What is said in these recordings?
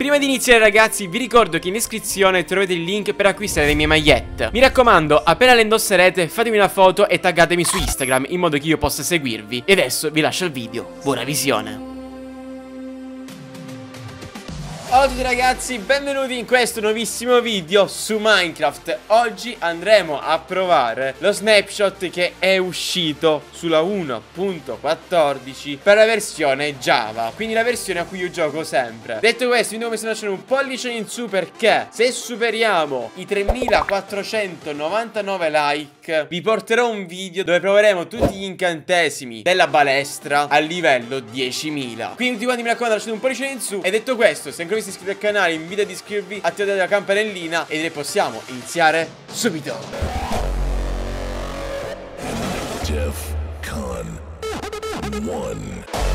Prima di iniziare ragazzi vi ricordo che in descrizione trovate il link per acquistare le mie magliette Mi raccomando appena le indosserete fatemi una foto e taggatemi su Instagram in modo che io possa seguirvi E adesso vi lascio il video, buona visione Ciao a tutti ragazzi, benvenuti in questo nuovissimo video su Minecraft Oggi andremo a provare lo snapshot che è uscito sulla 1.14 per la versione Java Quindi la versione a cui io gioco sempre Detto questo, vi devo messo lasciare un pollice in su perché se superiamo i 3499 like Vi porterò un video dove proveremo tutti gli incantesimi della balestra a livello 10.000 Quindi tutti quanti mi raccomando lasciate un pollice in su E detto questo, se ancora che siete al canale, invito ad iscrivervi, attivate la campanellina e direi possiamo iniziare subito. Jeff Con 1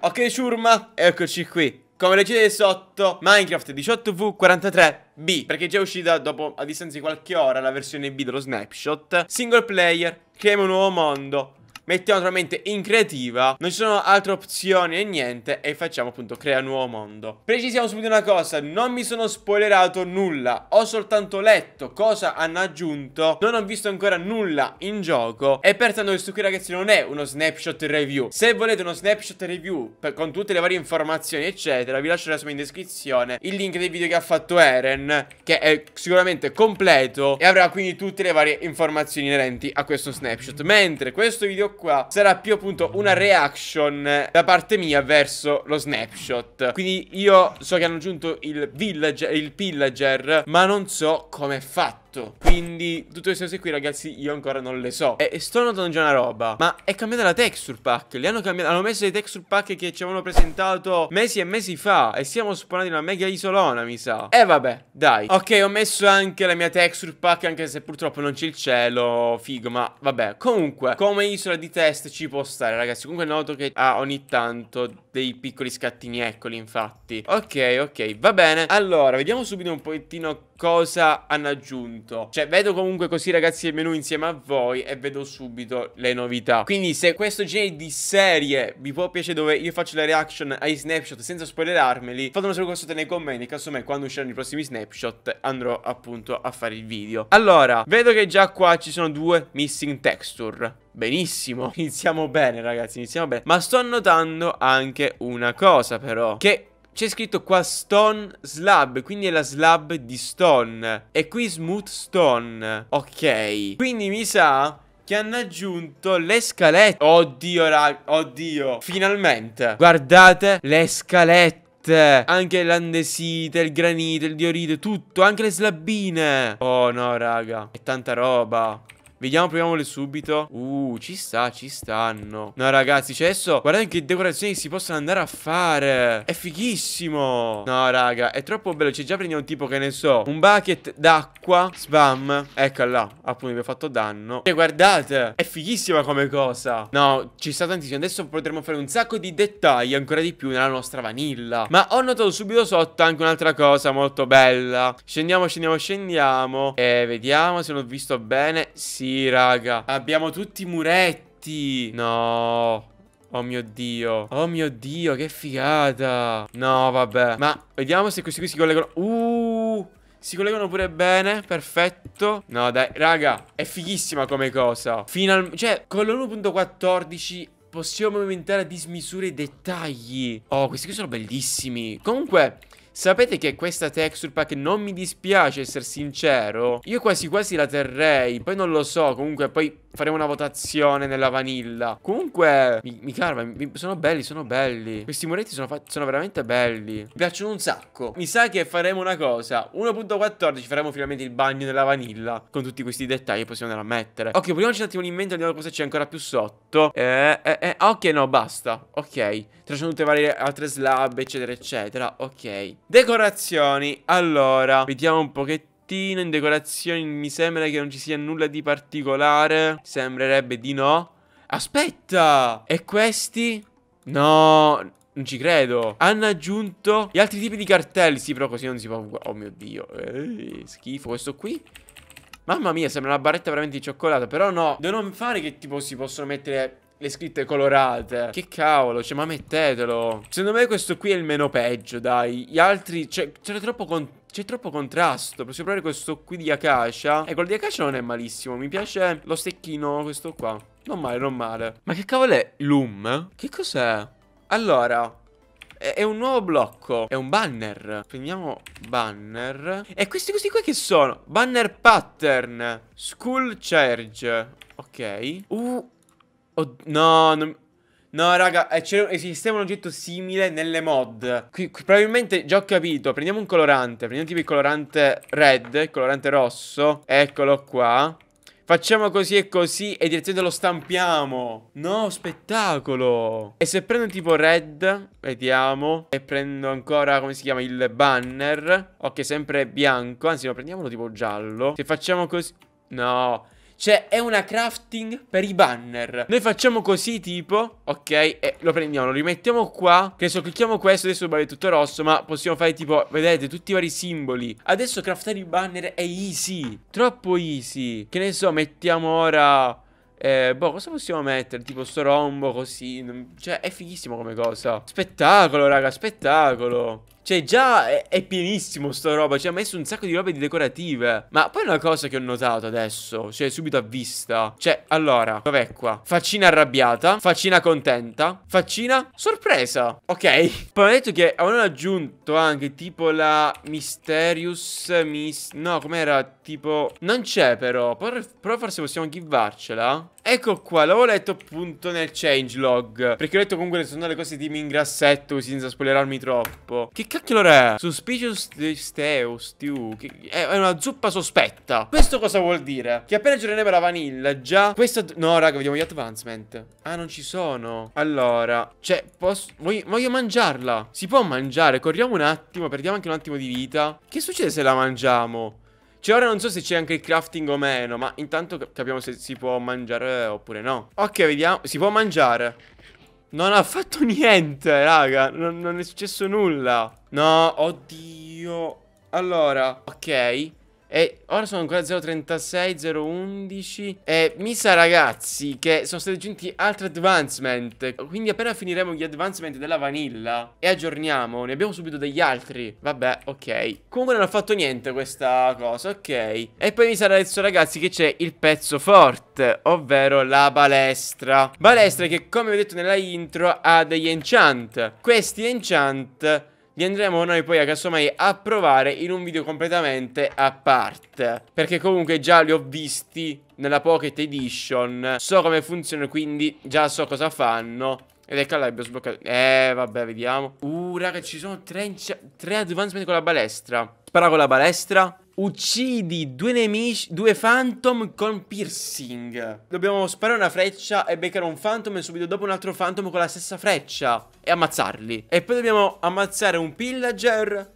Ok ciurma, eccoci qui come leggete sotto, Minecraft 18v43b, perché è già uscita dopo, a distanza di qualche ora, la versione B dello snapshot, single player, creiamo un nuovo mondo, mettiamo naturalmente in creativa, non ci sono altre opzioni e niente e facciamo appunto crea nuovo mondo. Precisiamo subito una cosa, non mi sono spoilerato nulla, ho soltanto letto cosa hanno aggiunto, non ho visto ancora nulla in gioco e pertanto questo qui ragazzi non è uno snapshot review. Se volete uno snapshot review per, con tutte le varie informazioni eccetera, vi lascio adesso in descrizione il link del video che ha fatto Eren che è sicuramente completo e avrà quindi tutte le varie informazioni inerenti a questo snapshot. Mentre questo video qua sarà più appunto una reaction eh, da parte mia verso lo snapshot. Quindi io so che hanno aggiunto il villager, il pillager, ma non so come è fatto fatto Quindi tutte queste cose qui ragazzi io ancora non le so E, e sto notando già una roba Ma è cambiata la texture pack Li hanno cambiato Hanno messo dei texture pack che ci avevano presentato mesi e mesi fa E siamo spawnati in una mega isolona mi sa E vabbè dai Ok ho messo anche la mia texture pack Anche se purtroppo non c'è il cielo Figo ma vabbè Comunque come isola di test ci può stare ragazzi Comunque noto che ha ogni tanto dei piccoli scattini Eccoli infatti Ok ok va bene Allora vediamo subito un pochettino cosa hanno aggiunto punto. Cioè, vedo comunque così, ragazzi, il menu insieme a voi e vedo subito le novità. Quindi, se questo genere di serie vi può piacere dove io faccio le reaction ai snapshot senza spoilerarmeli, fatemelo sapere sotto nei commenti, caso me quando usciranno i prossimi snapshot andrò appunto a fare il video. Allora, vedo che già qua ci sono due missing texture. Benissimo, iniziamo bene ragazzi, iniziamo bene. Ma sto notando anche una cosa però, che c'è scritto qua stone slab, quindi è la slab di stone. E qui smooth stone. Ok. Quindi mi sa che hanno aggiunto le scalette. Oddio, raga, oddio. Finalmente. Guardate le scalette. Anche l'andesite, il granito, il diorite, tutto, anche le slabine Oh no raga, è tanta roba Vediamo, proviamole subito. Uh, ci sta, ci stanno. No, ragazzi, cioè adesso guardate che decorazioni si possono andare a fare. È fighissimo. No, raga, è troppo bello. Cioè, già prendiamo tipo, che ne so, un bucket d'acqua. Spam. Eccola là. Appunto, mi ha fatto danno. E guardate, è fighissima come cosa. No, ci sta tantissimo. Adesso potremo fare un sacco di dettagli ancora di più nella nostra vanilla. Ma ho notato subito sotto anche un'altra cosa molto bella. Scendiamo, scendiamo, scendiamo. E vediamo se l'ho visto bene. Sì raga. Abbiamo tutti i muretti. No. Oh mio dio Oh mio dio che figata No vabbè Ma vediamo se questi qui si collegano Uh si collegano pure bene, perfetto No dai, raga, è fighissima come cosa Final... Cioè, con l'1.14 possiamo aumentare a dismisura i dettagli Oh, questi qui sono bellissimi Comunque, Sapete che questa texture pack non mi dispiace, essere sincero. Io quasi quasi la terrei, poi non lo so, comunque poi Faremo una votazione nella vanilla. Comunque, mi, mi carva, mi, sono belli, sono belli. Questi muretti sono, sono veramente belli. Mi piacciono un sacco. Mi sa che faremo una cosa. 1.14 faremo finalmente il bagno nella vanilla. Con tutti questi dettagli possiamo andare a mettere. Ok, proviamoci un attimo in mente, vediamo cosa c'è ancora più sotto. Eh, eh, eh, ah, ok, no, basta. Ok. Tracciamo tutte varie altre slab, eccetera, eccetera. Ok. Decorazioni. Allora, vediamo un pochettino giustino, in decorazioni mi sembra che non ci sia nulla di particolare. Sembrerebbe di no. Aspetta! E questi? No, non ci credo. Hanno aggiunto gli altri tipi di cartelli. Sì, però così non si può... Oh mio Dio. Eh, schifo. Questo qui? Mamma mia, sembra una barretta veramente di cioccolato. Però no, devo non fare che tipo si possono mettere le scritte colorate. Che cavolo, cioè, ma mettetelo. Secondo me questo qui è il meno peggio, dai. Gli altri, cioè, c'è cioè, troppo contatto. C'è troppo contrasto Possiamo provare questo qui di acacia Ecco, quello di acacia non è malissimo Mi piace lo stecchino questo qua Non male, non male Ma che cavolo è? Loom? Che cos'è? Allora è, è un nuovo blocco È un banner Prendiamo banner E questi, questi qua che sono? Banner pattern School charge Ok Uh, Oh, no, non... No, raga, eh, esisteva un oggetto simile nelle mod. Qui, qui, probabilmente già ho capito. Prendiamo un colorante. Prendiamo tipo il colorante red, il colorante rosso. Eccolo qua. Facciamo così e così e direttamente lo stampiamo. No, spettacolo. E se prendo tipo red, vediamo. E prendo ancora, come si chiama, il banner. Ok, sempre bianco. Anzi, no, prendiamolo tipo giallo. Se facciamo così... No, cioè è una crafting per i banner Noi facciamo così tipo Ok e lo prendiamo Lo rimettiamo qua Che adesso clicchiamo questo Adesso va tutto rosso Ma possiamo fare tipo Vedete tutti i vari simboli Adesso craftare i banner è easy Troppo easy Che ne so mettiamo ora eh, boh, cosa possiamo mettere? Tipo sto rombo così Cioè, è fighissimo come cosa Spettacolo, raga, spettacolo cioè già è, è pienissimo sta roba Ci cioè, ha messo un sacco di robe di decorative Ma poi una cosa che ho notato adesso Cioè subito a vista Cioè allora dov'è qua Faccina arrabbiata Faccina contenta Faccina sorpresa Ok Poi ho detto che avevano aggiunto anche tipo la Mysterious Miss No com'era tipo Non c'è però Però forse possiamo givarcela Ecco qua, l'avevo letto appunto nel changelog Perché ho letto comunque che sono le cose di ingrassetto Così senza spoilerarmi troppo Che cacchio è? Suspicious steo, tu che È una zuppa sospetta Questo cosa vuol dire? Che appena giornava la vanilla già Questa... No raga, vediamo gli advancement Ah, non ci sono Allora Cioè, posso... Voglio, voglio mangiarla Si può mangiare, corriamo un attimo Perdiamo anche un attimo di vita Che succede se la mangiamo? Cioè ora non so se c'è anche il crafting o meno Ma intanto capiamo se si può mangiare oppure no Ok vediamo Si può mangiare Non ha fatto niente raga Non, non è successo nulla No oddio Allora Ok e ora sono ancora 0.36, 0.11 E mi sa ragazzi che sono stati aggiunti altri advancement Quindi appena finiremo gli advancement della vanilla E aggiorniamo, ne abbiamo subito degli altri Vabbè, ok Comunque non ha fatto niente questa cosa, ok E poi mi sa adesso ragazzi che c'è il pezzo forte Ovvero la balestra Balestra che come ho detto nella intro ha degli enchant Questi enchant li andremo noi poi a casomai a provare in un video completamente a parte. Perché comunque già li ho visti nella Pocket Edition, so come funzionano quindi già so cosa fanno. Ed ecco là abbiamo sbloccato. Eh, vabbè, vediamo. Uh, raga, ci sono tre, tre advancement con la balestra. Spara con la balestra. Uccidi due nemici, due phantom con piercing. Dobbiamo sparare una freccia e beccare un phantom e subito dopo un altro phantom con la stessa freccia e ammazzarli. E poi dobbiamo ammazzare un pillager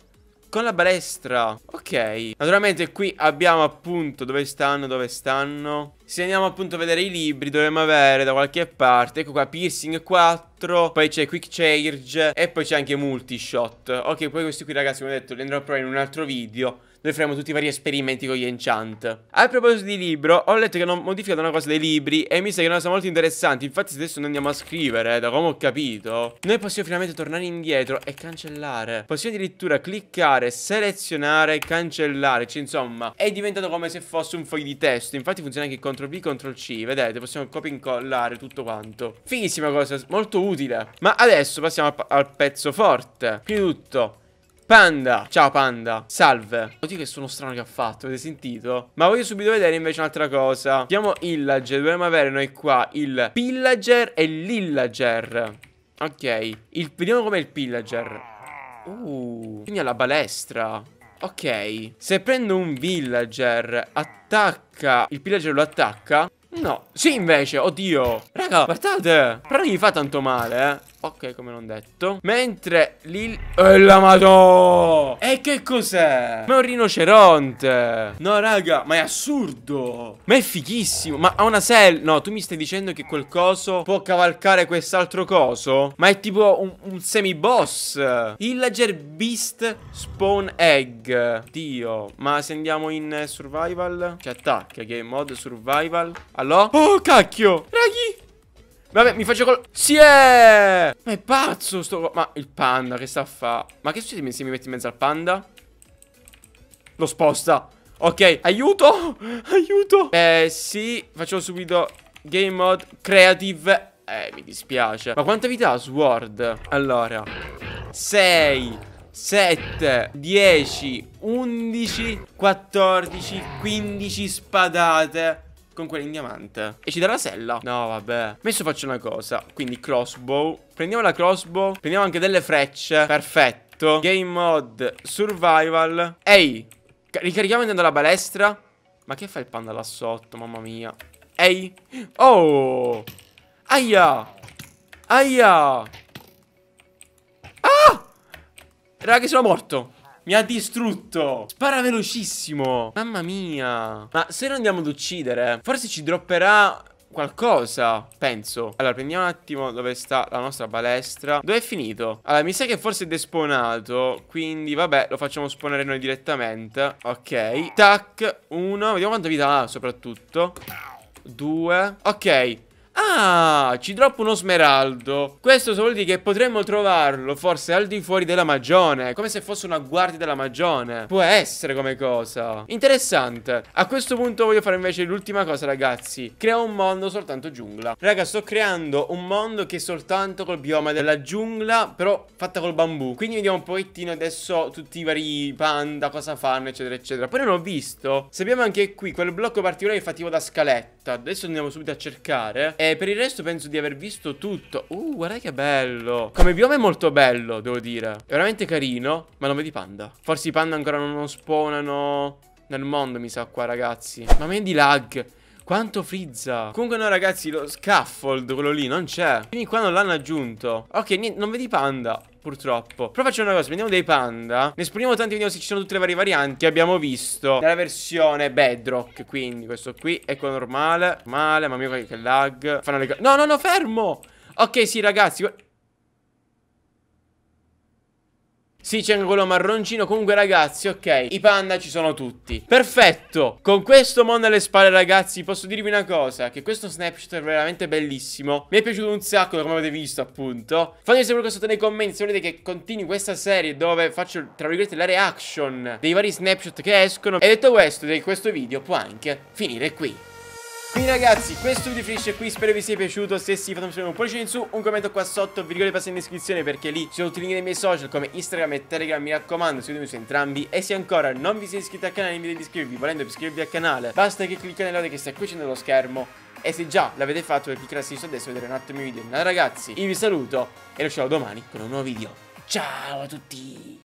con la balestra. Ok. Naturalmente qui abbiamo appunto dove stanno, dove stanno. Se andiamo appunto a vedere i libri dovremmo avere da qualche parte Ecco qua piercing 4 Poi c'è quick change. E poi c'è anche multishot Ok poi questi qui ragazzi come ho detto li andrò a provare in un altro video noi faremo tutti i vari esperimenti con gli enchant. A proposito di libro, ho letto che hanno modificato una cosa dei libri e mi sa che è una cosa molto interessante. Infatti se adesso noi andiamo a scrivere, eh, da come ho capito, noi possiamo finalmente tornare indietro e cancellare. Possiamo addirittura cliccare, selezionare, cancellare. Cioè insomma, è diventato come se fosse un foglio di testo. Infatti funziona anche CTRL V, CTRL C. Vedete, possiamo copia e incollare tutto quanto. Fighissima cosa, molto utile. Ma adesso passiamo al pezzo forte. Prima di tutto... Panda, ciao Panda, salve Oddio che sono strano che ha fatto, avete sentito? Ma voglio subito vedere invece un'altra cosa Chiamo Illager, dobbiamo avere noi qua il Pillager e l'Illager Ok, il, vediamo com'è il Pillager Uh, quindi ha la balestra Ok, se prendo un Villager, attacca, il Pillager lo attacca No, sì invece, oddio Raga, guardate Però non gli fa tanto male, eh Ok, come non detto. Mentre l'il... Oh, la madò! E che cos'è? Ma è un rinoceronte! No, raga, ma è assurdo! Ma è fighissimo! Ma ha una sel... No, tu mi stai dicendo che quel coso può cavalcare quest'altro coso? Ma è tipo un, un semi-boss! Villager Beast Spawn Egg. Dio. Ma se andiamo in survival... Ci attacca, game mode, survival. Allora? Oh, cacchio! Raghi! Vabbè, mi faccio col... Si è... Eh! Ma è pazzo sto... Ma il panda, che sta a fa? Ma che succede se mi metti in mezzo al panda? Lo sposta. Ok, aiuto! Aiuto! Eh, sì, facciamo subito game mode creative. Eh, mi dispiace. Ma quanta vita ha Sword? Allora, 6, 7, 10, 11, 14, 15 spadate con quella in diamante. E ci dà la sella? No, vabbè. Adesso faccio una cosa. Quindi crossbow. Prendiamo la crossbow. Prendiamo anche delle frecce. Perfetto. Game mod survival. Ehi. Ricarichiamo intanto la balestra. Ma che fa il panda là sotto? Mamma mia. Ehi. Oh. Aia. Aia. Ah. Raga, sono morto. Mi ha distrutto Spara velocissimo Mamma mia Ma se lo andiamo ad uccidere Forse ci dropperà qualcosa, penso. Allora, prendiamo un attimo dove sta la nostra balestra Dove è finito? Allora, mi sa che forse è despawnato, quindi vabbè, lo facciamo spawnare noi direttamente. Ok. Tac, uno. Vediamo quanta vita ha soprattutto. Due. Ok. Ah, ci droppa uno smeraldo. Questo vuol dire che potremmo trovarlo forse al di fuori della magione. Come se fosse una guardia della magione. Può essere come cosa. Interessante. A questo punto voglio fare invece l'ultima cosa, ragazzi. Crea un mondo soltanto giungla. Raga, sto creando un mondo che è soltanto col bioma della giungla, però fatta col bambù. Quindi vediamo un pochettino adesso tutti i vari panda, cosa fanno, eccetera, eccetera. Poi non ho visto. Se abbiamo anche qui quel blocco particolare che fa tipo da scaletta. Adesso andiamo subito a cercare. E per il resto penso di aver visto tutto Uh, guarda che bello Come bioma è molto bello, devo dire È veramente carino Ma non vedi panda Forse i panda ancora non spawnano nel mondo, mi sa qua, ragazzi Ma vedi lag quanto frizza Comunque no ragazzi Lo scaffold Quello lì non c'è Quindi qua non l'hanno aggiunto Ok niente, non vedi panda Purtroppo Però facciamo una cosa Prendiamo dei panda Ne esponiamo tanti Vediamo se ci sono tutte le varie varianti Che abbiamo visto Nella versione bedrock Quindi questo qui È normale Normale Mamma mia che lag Fanno le No no no fermo Ok sì ragazzi Sì, c'è anche quello marroncino. Comunque, ragazzi, ok. I panda ci sono tutti. Perfetto. Con questo mondo alle spalle, ragazzi, posso dirvi una cosa. Che questo snapshot è veramente bellissimo. Mi è piaciuto un sacco, come avete visto, appunto. Fatemi sapere cosa sotto nei commenti se volete che continui questa serie dove faccio, tra virgolette, la reaction dei vari snapshot che escono. E detto questo, questo video può anche finire qui. Quindi ragazzi, questo video finisce qui, spero vi sia piaciuto, se sì fatemi sapere un pollice in su, un commento qua sotto, vi ricordo di passare in descrizione perché lì ci sono tutti i link dei miei social come Instagram e Telegram, mi raccomando, seguitemi su entrambi e se ancora non vi siete iscritti al canale invito ad iscrivervi, volendo iscrivervi al canale, basta che cliccate nell'ode che sta qui nello schermo e se già l'avete fatto cliccate a sinistra e a vedere un attimo i video. Allora ragazzi, io vi saluto e lo ci vediamo domani con un nuovo video. Ciao a tutti!